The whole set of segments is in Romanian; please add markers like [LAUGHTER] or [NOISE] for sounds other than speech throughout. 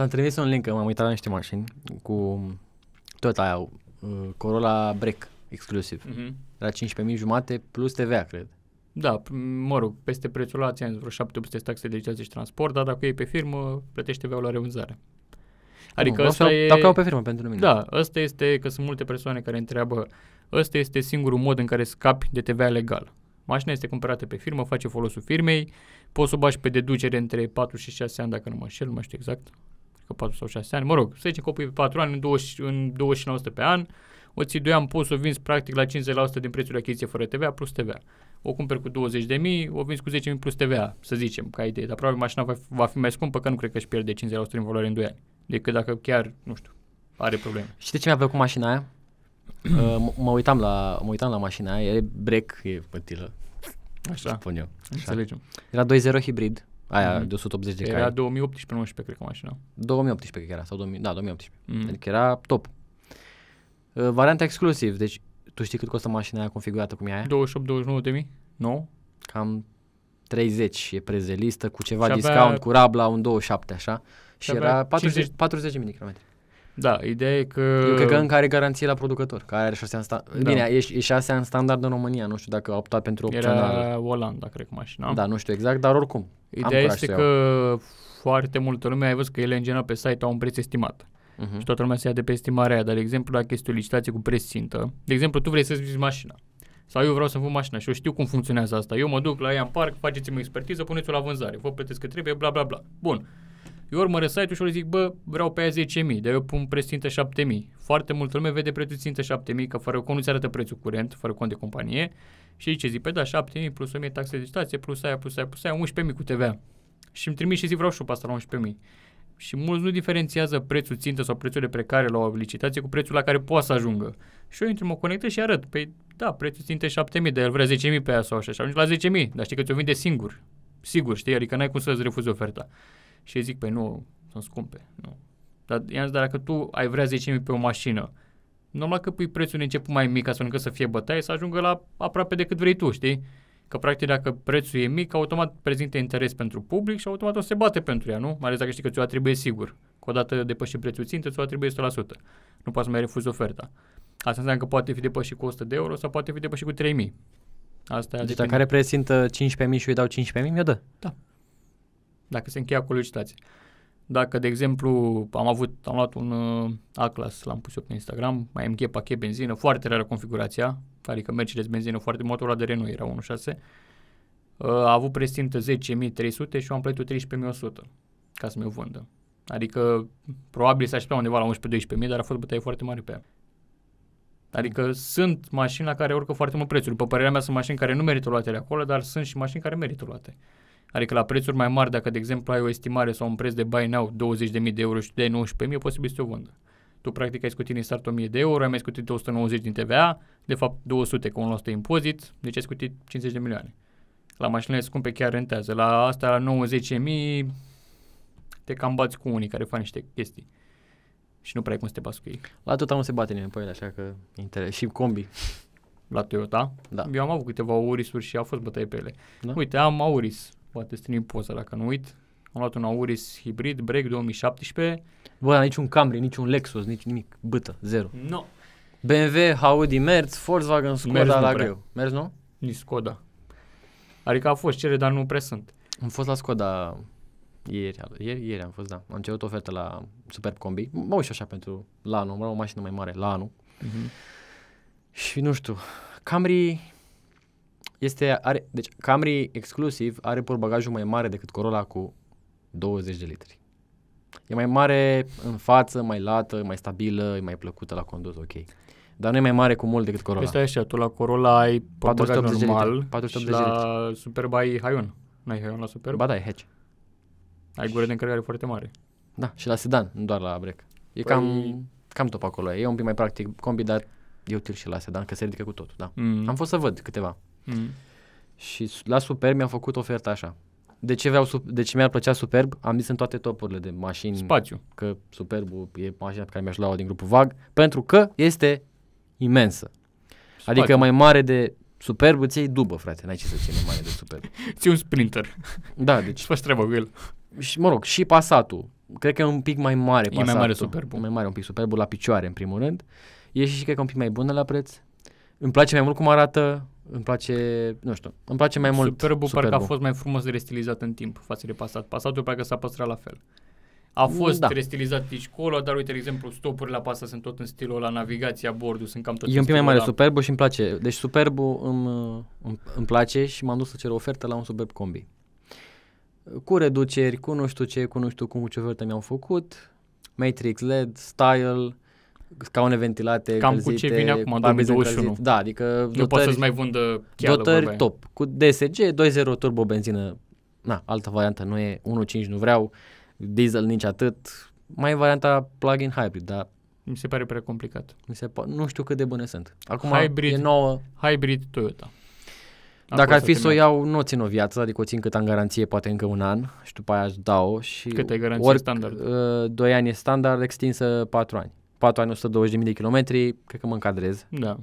Ți-am trimis un link, m-am uitat la niște mașini cu tot aia, uh, Corolla Break exclusiv. Mm-hmm. Era 15.000 jumate plus TVA, cred. Da, mă rog, peste prețul ăla ți vreo 700 taxe de licență și transport, dar dacă e pe firmă, plătește TVA la reunzare. Adică asta e... Dacă au pe firmă pentru mine. Da, asta este, că sunt multe persoane care întreabă, ăsta este singurul mod în care scapi de TVA legal. Mașina este cumpărată pe firmă, face folosul firmei, poți să o bași pe deducere între 4 și 6 ani, dacă nu mă înșel, nu mai știu exact, că 4 sau 6 ani, mă rog, să zicem copii pe 4 ani în, 20, în 29% pe an, o poți pus, o vinzi practic la 50% din prețul de achiziție fără TVA plus TVA. O cumperi cu 20 de mii, o vinzi cu 10 mii plus TVA, să zicem, ca idee. Dar probabil mașina va, va fi mai scumpă, că nu cred că își pierde 50% din valoare în 2 ani. Decât dacă chiar, nu știu, are probleme. Și de ce mi-a plăcut mașina aia? [CLEARS THROAT] uh, mă, uitam la, mă uitam la mașina aia, e break, e pătilă. Așa, spun eu. Așa. înțelegem. Era 2.0 hibrid, Aia mm-hmm. de 180 de cai. Era 2018-19, cred că mașina. 2018 cred că era, sau 2000, da, 2018. Mm-hmm. Adică era top. Uh, varianta exclusiv, deci tu știi cât costă mașina aia configurată cum e aia? 28-29 de mii? Nu? Cam 30 e listă, cu ceva și discount, avea... cu Rabla, un 27, așa. Și, și era 40, 50... 40 de km. Da, ideea e că... Eu cred că încă are garanție la producător, care are 6 ani standard. Da. Bine, e, e 6 ani standard în România, nu știu dacă a optat pentru opțional. Era Olanda, cred că mașina. Da, nu știu exact, dar oricum. Ideea este că foarte multă lume ai văzut că ele în general pe site au un preț estimat. Uh-huh. Și toată lumea se ia de pe estimarea aia. Dar, de exemplu, dacă este o licitație cu preț țintă, de exemplu, tu vrei să-ți vizi mașina. Sau eu vreau să-mi vând mașina și eu știu cum funcționează asta. Eu mă duc la ea în parc, faceți-mi expertiză, puneți-o la vânzare, vă plătesc că trebuie, bla, bla, bla. Bun. Eu urmăresc site-ul și zic, bă, vreau pe aia 10.000, dar eu pun preț țintă 7.000. Foarte multă lume vede prețul țintă 7.000, că fără cont nu-ți arată prețul curent, fără cont de companie. Și ei ce zic, pe păi da, 7.000 plus 1.000 taxe de stație, plus aia, plus aia, plus aia, 11.000 cu TVA. Și îmi trimit și zic, vreau și pe asta la 11.000. Și mulți nu diferențiază prețul țintă sau prețul de precare la o licitație cu prețul la care poate să ajungă. Și eu intru, mă conectez și arăt. Păi da, prețul țintă 7.000, dar el vrea 10.000 pe aia sau așa. Și ajunge la 10.000, dar știi că ți-o vinde singur. Sigur, știi, adică n-ai cum să-ți refuzi oferta. Și zic, pe păi nu, sunt scumpe. Nu. Dar i dar dacă tu ai vrea 10.000 pe o mașină, Normal că pui prețul în început mai mic, astfel încât să fie bătaie, să ajungă la aproape de cât vrei tu, știi? Că practic dacă prețul e mic, automat prezintă interes pentru public și automat o se bate pentru ea, nu? Mai ales dacă știi că ți-o atribuie sigur. Că odată depăși prețul țintă, ți-o atribuie 100%. Nu poți să mai refuzi oferta. Asta înseamnă că poate fi depășit cu 100 de euro sau poate fi depășit cu 3000. Asta deci dacă are prezintă 15.000 și îi dau 15.000, mi-o dă. Da. Dacă se încheie acolo licitație. Dacă, de exemplu, am avut, am luat un uh, A-Class, l-am pus eu pe Instagram, mai am chep, pachet, benzină, foarte rară configurația, adică Mercedes benzină foarte, motorul de Renault era 1.6, uh, a avut prestintă 10.300 și eu am plătit 13.100 ca să mi-o vândă. Adică probabil s-a așteptat undeva la 11-12.000, dar a fost bătaie foarte mare pe ea. Adică sunt mașini la care urcă foarte mult prețul. După părerea mea, sunt mașini care nu merită luate de acolo, dar sunt și mașini care merită luate. Adică la prețuri mai mari, dacă de exemplu ai o estimare sau un preț de buy now 20.000 de euro și de 19.000, e posibil să o vândă. Tu practic ai scutit din start 1000 de euro, ai mai scutit 290 din TVA, de fapt 200 cu un de impozit, deci ai scutit 50 de milioane. La mașinile scumpe chiar rentează. La asta, la 90.000, te cam bați cu unii care fac niște chestii. Și nu prea ai cum să te bați cu ei. La Toyota nu se bate nimeni pe ele, așa că interes. Și combi. La Toyota? Da. Eu am avut câteva Aurisuri și au fost bătăi pe ele. Da? Uite, am Auris poate strâng poza dacă nu uit. Am luat un Auris hibrid, break 2017. Bă, dar niciun Camry, niciun Lexus, nici nimic. bătă, zero. Nu. No. BMW, Audi, Merz, Volkswagen, Skoda Merz la greu. Merz nu? Nici Skoda. Adică a fost cere, dar nu prea sunt. Am fost la Skoda ieri, ieri, ieri am fost, da. Am cerut ofertă la Superb Combi. Mă uit așa pentru la anul, o mașină mai mare la anul. Uh-huh. Și nu știu, Camry este, are, deci Camry exclusiv are bagajul mai mare decât Corolla cu 20 de litri. E mai mare în față, mai lată, mai stabilă, e mai plăcută la condus, ok. Dar nu e mai mare cu mult decât Corolla. Este păi așa, tu la Corolla ai bagajul normal 480 și la Superb ai Haion. Nu ai Hayon la Superb? Ba da, e hatch. Ai gură de încărcare foarte mare. Da, și la sedan, nu doar la break. E păi... cam, cam top acolo. E un pic mai practic combi, dar e util și la sedan, că se ridică cu totul, da. Mm. Am fost să văd câteva. Mm. Și la Superb mi-a făcut oferta așa. De ce, vreau, de ce mi-ar plăcea Superb? Am zis în toate topurile de mașini. Spațiu. Că superb e mașina pe care mi-aș lua din grupul VAG, pentru că este imensă. Spațiu. Adică mai mare de Superb îți iei dubă, frate. N-ai ce să ții mai mare de Superb. [LAUGHS] ți un Sprinter. Da, deci. Și treabă cu el. Și, mă rog, și pasatul. Cred că e un pic mai mare Passatul. E mai mare superb. mai mare un pic superb la picioare, în primul rând. E și, și cred că un pic mai bună la preț. Îmi place mai mult cum arată îmi place, nu știu, îmi place mai mult. Superbul, superbul. parcă a fost mai frumos restilizat în timp față de pasat. Pasatul parcă s-a păstrat la fel. A mm, fost da. restilizat și colo, dar uite, de exemplu, stopurile la pasta sunt tot în stilul la navigația bordul, sunt cam tot E un pic mai mare la... superbul și îmi place. Deci superbul îmi, îmi, îmi place și m-am dus să cer o ofertă la un superb combi. Cu reduceri, cu nu știu ce, cu nu știu cum cu ce ofertă mi-au făcut, Matrix LED, Style, scaune ventilate, Cam încălzite, cu ce vine acum, 2021. Da, adică dotări, nu pot să-ți mai vândă cheală, dotări top. Cu DSG, 2.0 turbo benzină, na, altă variantă nu e, 1.5 nu vreau, diesel nici atât, mai e varianta plug-in hybrid, dar mi se pare prea complicat. Mi se pa- nu știu cât de bune sunt. Acum hybrid, e nouă. Hybrid Toyota. Acum Dacă ar fi să o iau, nu o țin o viață, adică o țin cât am garanție, poate încă un an și după aia aș dau. Și Cât garanție standard? 2 ă, ani e standard, extinsă 4 ani. 4 ani 120.000 de kilometri, cred că mă încadrez. Da.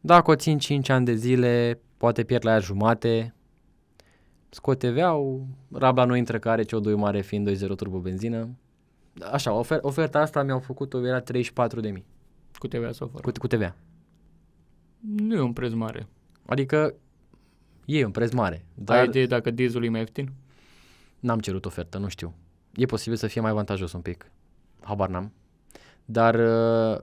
Dacă o țin 5 ani de zile, poate pierd la ea jumate, scot TVA-ul, Rabla nu intră care o 2 mare fiind 2.0 turbo benzină. Așa, ofer- oferta asta mi-au făcut-o, era 34.000. Cu TVA sau fără? Cu, cu TVA. Nu e un preț mare. Adică e un preț mare. Dar Ai idee dacă dieselul e mai ieftin? N-am cerut ofertă, nu știu. E posibil să fie mai avantajos un pic. Habar n-am. Dar uh,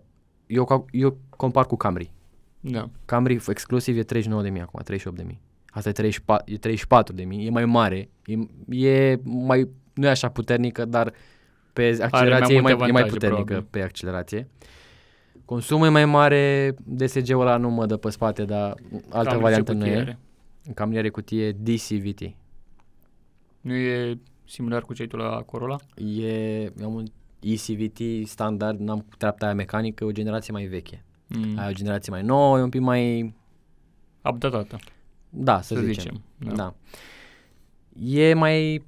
eu, eu compar cu Camry. Da. Camry exclusiv e 39.000 acum, 38.000. Asta e 34, e 34 de mii, e mai mare, e, e mai, nu e așa puternică, dar pe accelerație mai e, mai, e mai puternică probabil. pe accelerație. Consumul e mai mare, DSG-ul ăla nu mă dă pe spate, dar altă Camry variantă nu e. Camry are cutie DCVT. Nu e similar cu cei la Corolla? E, am un ECVT standard, n-am treapta aia mecanică, o generație mai veche. Mm. Aia o generație mai nouă, e un pic mai... Updatată. Da, să, să zicem. zicem. Da. da. E mai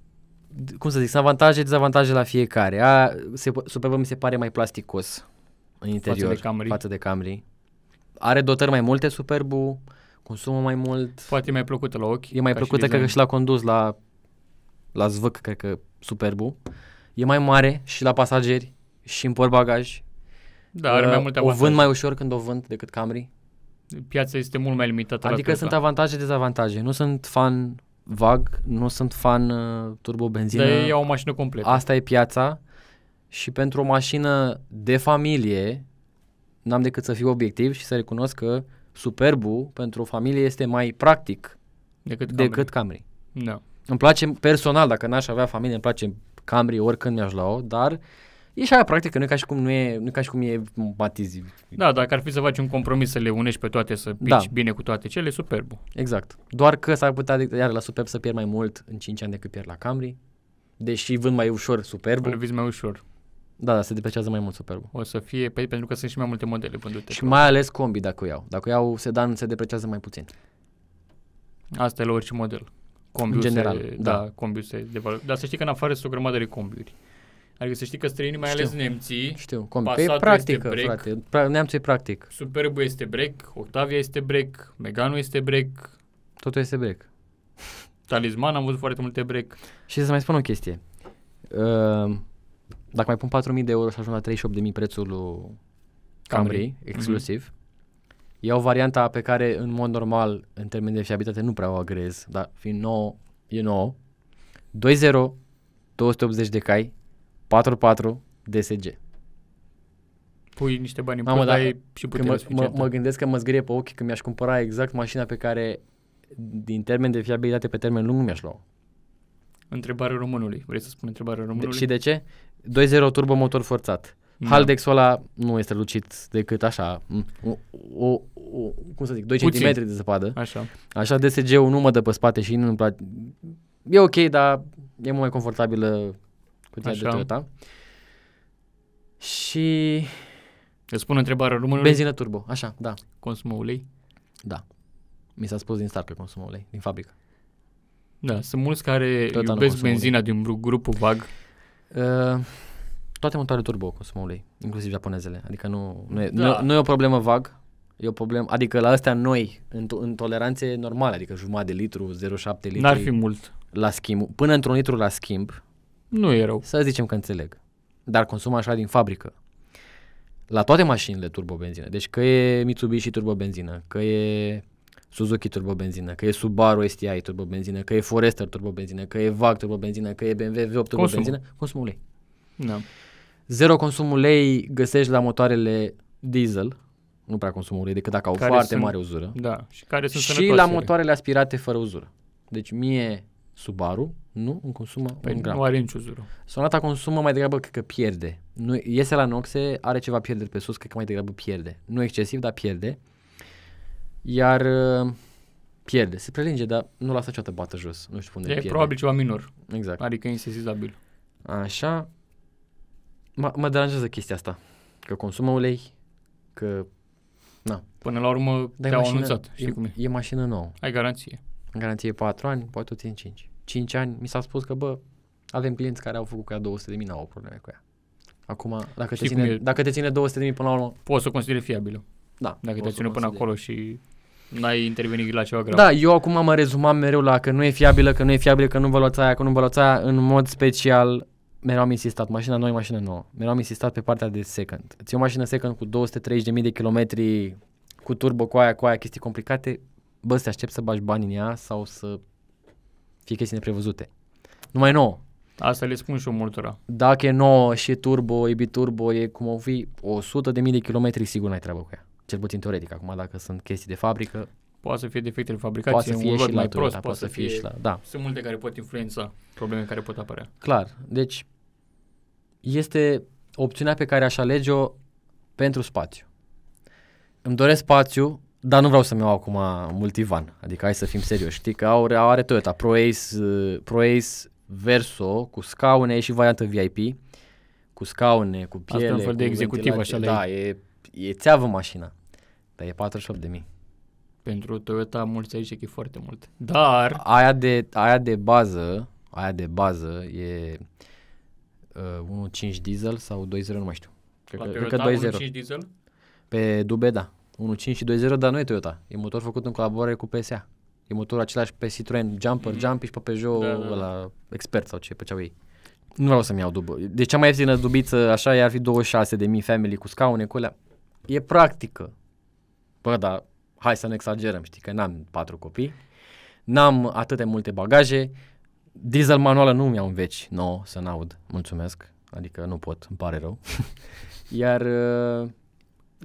cum să zic, sunt avantaje, dezavantaje la fiecare. A, se, mi se pare mai plasticos în interior față de Camry. Față de Camry. Are dotări mai multe superbu, consumă mai mult. Poate e mai plăcută la ochi. E mai plăcută, cred că și la condus, la, la zvâc, cred că Superbu. Uh, e mai mare și la pasageri și în bagaj. Da, are uh, mai multe O vând mai ușor când o vând decât Camry. Piața este mult mai limitată. Adică sunt avantaje, dezavantaje. Nu sunt fan vag, nu sunt fan uh, turbo-benzină. Dar e o mașină completă. Asta e piața și pentru o mașină de familie n-am decât să fiu obiectiv și să recunosc că Superbul pentru o familie este mai practic decât Camry. Decât Camry. Da. Îmi place personal, dacă n-aș avea familie, îmi place Camry oricând mi-aș lua-o, dar e și aia practică, nu e ca și cum, nu e, nu e, ca și cum e batiziv. Da, dacă ar fi să faci un compromis să le unești pe toate, să pici da. bine cu toate cele, superb. Exact. Doar că s-ar putea adică, iar la Superb să pierd mai mult în 5 ani decât pierd la Camry, deși vând mai ușor Superb. Îl mai ușor. Da, da, se depreciază mai mult Superb. O să fie, pe, păi, pentru că sunt și mai multe modele vândute. Și mai ales combi dacă o iau. Dacă o iau sedan, se depreciază mai puțin. Asta e la orice model combiuse, în general, da, da. combiuse de valoare. Dar să știi că în afară sunt o grămadă de combiuri. Adică să știi că străinii, mai ales nemții, Știu, combi. Păi practică, break, frate. Pra- neamțul e practic. Superbul este break, Octavia este break, Meganu este break. Totul este break. Talisman, am văzut foarte multe break. Și să mai spun o chestie. Uh, dacă mai pun 4.000 de euro și ajung la 38.000 prețul lui Camry, Camry exclusiv, mm-hmm. Iau varianta pe care în mod normal, în termen de fiabilitate, nu prea o agrez, dar fiind nouă, e nouă. 2-0, 280 de cai, 4 DSG. Pui niște bani în Mamă, da, și putere mă, mă, mă, gândesc că mă zgârie pe ochi că mi-aș cumpăra exact mașina pe care, din termen de fiabilitate pe termen lung, nu mi-aș lua. Întrebare românului. Vrei să spun întrebare românului? De, și de ce? 2-0 turbo motor forțat. Da. Haldexul ăla nu este lucit decât așa, o, o, o cum să zic, 2 cm de zăpadă. Așa. Așa DSG-ul nu mă dă pe spate și nu îmi place. E ok, dar e mult mai confortabilă cutia așa. de Toyota. Și... Îți spun întrebarea românului? Benzină turbo, așa, da. Consumă ulei? Da. Mi s-a spus din start că consumă ulei, din fabrică. Da, sunt mulți care Toyota iubesc benzina ulei. din grupul VAG. Uh, toate motoarele turbo consumă ulei, inclusiv japonezele. Adică nu, nu, e, da. nu, nu e o problemă vag, e o problemă, adică la astea noi, în, to- în toleranțe normale, adică jumătate de litru, 0,7 litru. N-ar fi mult. La schimb, până într-un litru la schimb. Nu e rău. Să zicem că înțeleg. Dar consumă așa din fabrică. La toate mașinile turbobenzină. Deci că e Mitsubishi turbobenzină, că e Suzuki turbobenzină, că e Subaru STI turbobenzină, că e Forester turbobenzină, că e VAG turbobenzină, că e BMW V8 turbobenzină, consumă ulei. Da. Zero consum ulei găsești la motoarele diesel, nu prea consum ulei, decât dacă au care foarte sunt, mare uzură. Da, și care sunt Și la motoarele aspirate fără uzură. Deci mie Subaru nu îmi consumă păi un gram. nu are nici uzură. Sonata consumă mai degrabă că că pierde. Nu, iese la noxe, are ceva pierderi pe sus, cred că mai degrabă pierde. Nu excesiv, dar pierde. Iar uh, pierde. Se prelinge, dar nu lasă niciodată bată jos. Nu știu unde e pierde. probabil ceva minor. Exact. Adică insensibil. Așa mă, mă deranjează chestia asta. Că consumă ulei, că... Na. Până la urmă Dar te-au mașină, anunțat, știi e, cum e. E mașină nouă. Ai garanție. Garanție 4 ani, poate o țin 5. 5 ani mi s-a spus că, bă, avem clienți care au făcut cu ea 200 de mii, n-au probleme cu ea. Acum, dacă te, ține, dacă te ține 200 de mii până la urmă... Poți să o consideri fiabilă. Da. Dacă te ține până acolo și n-ai intervenit la ceva grav. Da, eu acum mă rezumam mereu la că nu e fiabilă, că nu e fiabilă, că nu vă luați aia, că nu vă luați aia, în mod special mereu am insistat, mașina nouă e mașină nouă. Mereu am insistat pe partea de second. Îți o mașină second cu 230.000 de kilometri, cu turbo, cu aia, cu aia, chestii complicate, bă, să aștept să bagi bani în ea sau să fie chestii neprevăzute. Numai nouă. Asta le spun și eu multora. Dacă e nouă și e turbo, e biturbo, e cum o fi, 100.000 de mii de kilometri, sigur n-ai treabă cu ea. Cel puțin teoretic, acum dacă sunt chestii de fabrică. Poate să fie defecte de fabricație, poate să fie un și mai prost, da, poate, poate să fie, fie și la... Da. Sunt multe care pot influența probleme care pot apărea. Clar. Deci este opțiunea pe care aș alege-o pentru spațiu. Îmi doresc spațiu, dar nu vreau să-mi iau acum multivan. Adică hai să fim serioși. Știi că au, are Toyota Pro Ace, uh, Pro Ace Verso cu scaune și variantă VIP cu scaune, cu piele, Asta un fel de executiv așa Da, e, e țeavă mașina, dar e 48 de mii. Pentru Toyota mulți aici că e foarte mult. Dar... Aia de, aia de bază, aia de bază e uh, 1.5 diesel sau 2.0, nu mai știu. Cred că, că 2.0. 1.5 diesel? Pe Dube, da. 1.5 și 2.0, dar nu e Toyota. E motor făcut în colaborare cu PSA. E motorul același pe Citroen Jumper, mm-hmm. jump și pe Peugeot da, da. la da. expert sau ce făceau ei. Nu vreau să-mi iau dubă. Deci cea mai ieftină dubiță așa ar fi 26 de mii family cu scaune, cu alea. E practică. Bă, dar hai să nu exagerăm, știi că n-am patru copii, n-am atât multe bagaje, diesel manuală nu mi-au în veci nouă să n-aud, mulțumesc, adică nu pot, îmi pare rău. [LAUGHS] Iar uh,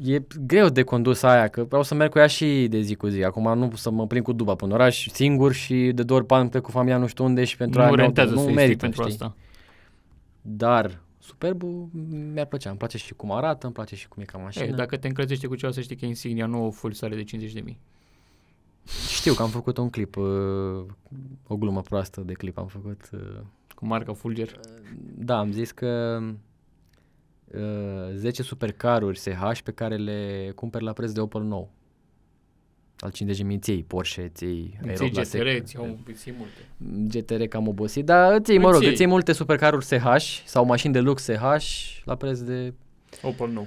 e greu de condus aia, că vreau să merg cu ea și de zi cu zi. Acum nu să mă plin cu duba până oraș, singur și de două ori pe cu familia nu știu unde și pentru nu aia nu, nu merită, pentru știi? asta. Dar superb, mi-ar plăcea, îmi place și cum arată, îmi place și cum e ca mașină. Ei, dacă te încălzește cu ceva, să știi că Insignia nouă full sale de 50 de mii. Știu că am făcut un clip, uh, o glumă proastă de clip am făcut. Uh, cu marca Fulger? Uh, da, am zis că 10 supercaruri SH pe care le cumperi la preț de Opel nou al 50.000 ți iei Porsche, ți iei GTR, ți iei multe. GTR cam obosit, dar ții, păi mă rog, ții. iei multe supercaruri SH sau mașini de lux SH la preț de... Opel nou.